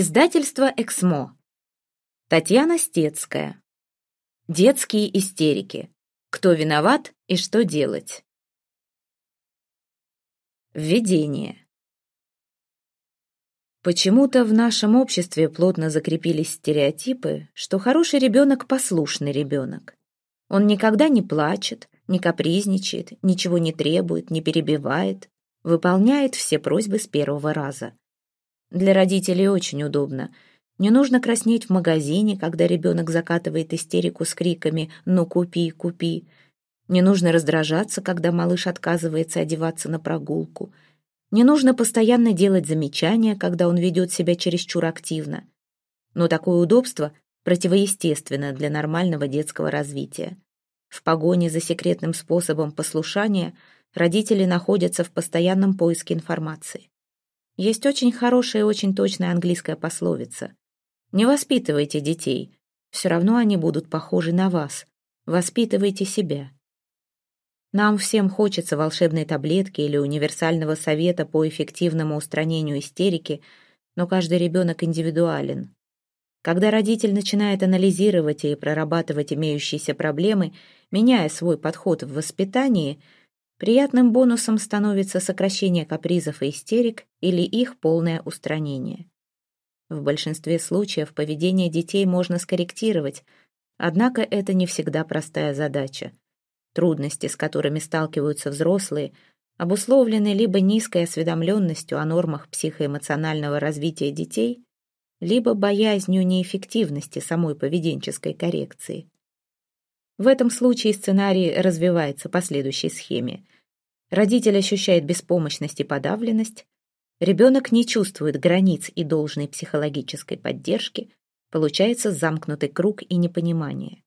Издательство «Эксмо». Татьяна Стецкая. Детские истерики. Кто виноват и что делать? Введение. Почему-то в нашем обществе плотно закрепились стереотипы, что хороший ребенок – послушный ребенок. Он никогда не плачет, не капризничает, ничего не требует, не перебивает, выполняет все просьбы с первого раза. Для родителей очень удобно. Не нужно краснеть в магазине, когда ребенок закатывает истерику с криками «Ну купи, купи!». Не нужно раздражаться, когда малыш отказывается одеваться на прогулку. Не нужно постоянно делать замечания, когда он ведет себя чересчур активно. Но такое удобство противоестественно для нормального детского развития. В погоне за секретным способом послушания родители находятся в постоянном поиске информации. Есть очень хорошая и очень точная английская пословица. Не воспитывайте детей, все равно они будут похожи на вас. Воспитывайте себя. Нам всем хочется волшебной таблетки или универсального совета по эффективному устранению истерики, но каждый ребенок индивидуален. Когда родитель начинает анализировать и прорабатывать имеющиеся проблемы, меняя свой подход в воспитании – Приятным бонусом становится сокращение капризов и истерик или их полное устранение. В большинстве случаев поведение детей можно скорректировать, однако это не всегда простая задача. Трудности, с которыми сталкиваются взрослые, обусловлены либо низкой осведомленностью о нормах психоэмоционального развития детей, либо боязнью неэффективности самой поведенческой коррекции. В этом случае сценарий развивается по следующей схеме. Родитель ощущает беспомощность и подавленность, ребенок не чувствует границ и должной психологической поддержки, получается замкнутый круг и непонимание.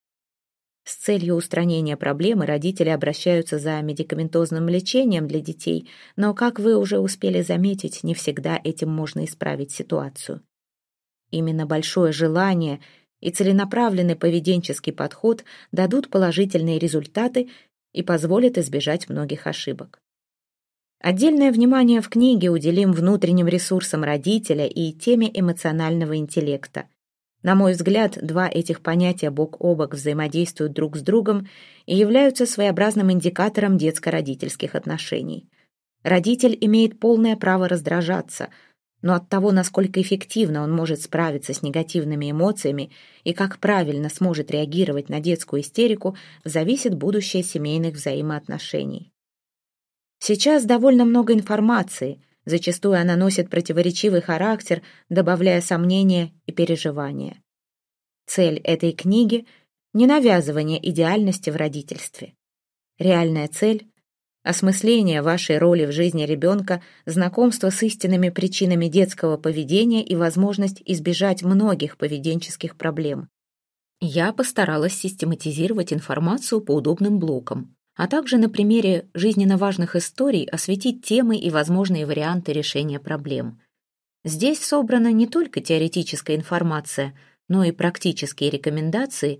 С целью устранения проблемы родители обращаются за медикаментозным лечением для детей, но, как вы уже успели заметить, не всегда этим можно исправить ситуацию. Именно большое желание – и целенаправленный поведенческий подход дадут положительные результаты и позволят избежать многих ошибок. Отдельное внимание в книге уделим внутренним ресурсам родителя и теме эмоционального интеллекта. На мой взгляд, два этих понятия бок о бок взаимодействуют друг с другом и являются своеобразным индикатором детско-родительских отношений. Родитель имеет полное право раздражаться – но от того, насколько эффективно он может справиться с негативными эмоциями и как правильно сможет реагировать на детскую истерику, зависит будущее семейных взаимоотношений. Сейчас довольно много информации, зачастую она носит противоречивый характер, добавляя сомнения и переживания. Цель этой книги – не навязывание идеальности в родительстве. Реальная цель осмысление вашей роли в жизни ребенка, знакомство с истинными причинами детского поведения и возможность избежать многих поведенческих проблем. Я постаралась систематизировать информацию по удобным блокам, а также на примере жизненно важных историй осветить темы и возможные варианты решения проблем. Здесь собрана не только теоретическая информация, но и практические рекомендации,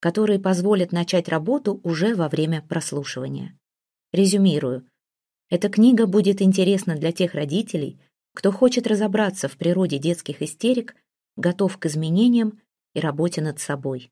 которые позволят начать работу уже во время прослушивания. Резюмирую. Эта книга будет интересна для тех родителей, кто хочет разобраться в природе детских истерик, готов к изменениям и работе над собой.